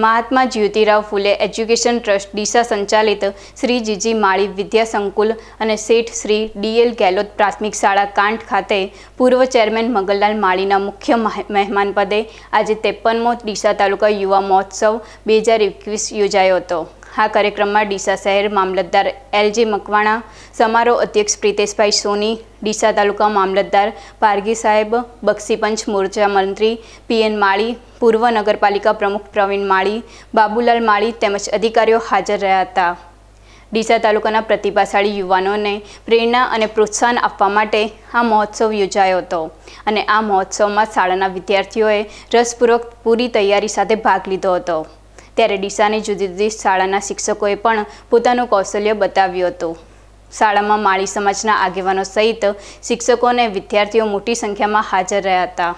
મહાત્મા જ્યોતિરાવ ફૂલે education trust Deesa સંચાલિત શ્રી જીજી માળી વિદ્યા સંકુલ અને શેઠ શ્રી ડીએલ ગેહલોત પ્રાથમિક શાળા કાંઠ ખાતે પૂર્વ ચેરમેન મગનલાલ માળીના મુખ્ય મહેમાન પદે આજે ત્રેપનમો ડીસા તાલુકા યુવા મહોત્સવ બે હજાર એકવીસ યોજાયો હતો આ કાર્યક્રમમાં ડીસા શહેર મામલતદાર એલજે મકવાણા સમારોહ અધ્યક્ષ પ્રિતેશભાઈ સોની ડીસા તાલુકા મામલતદાર પારગી સાહેબ બક્ષીપંચ મોરચા મંત્રી પીએન માળી પૂર્વ નગરપાલિકા પ્રમુખ પ્રવીણ માળી બાબુલાલ માળી તેમજ અધિકારીઓ હાજર રહ્યા હતા ડીસા તાલુકાના પ્રતિભાશાળી યુવાનોને પ્રેરણા અને પ્રોત્સાહન આપવા માટે આ મહોત્સવ યોજાયો હતો અને આ મહોત્સવમાં શાળાના વિદ્યાર્થીઓએ રસપૂર્વક પૂરી તૈયારી સાથે ભાગ લીધો હતો ત્યારે ડીસાની જુદી જુદી શાળાના શિક્ષકોએ પણ પોતાનું કૌશલ્ય બતાવ્યું હતું શાળામાં માળી સમાજના આગેવાનો સહિત શિક્ષકો અને વિદ્યાર્થીઓ મોટી સંખ્યામાં હાજર રહ્યા હતા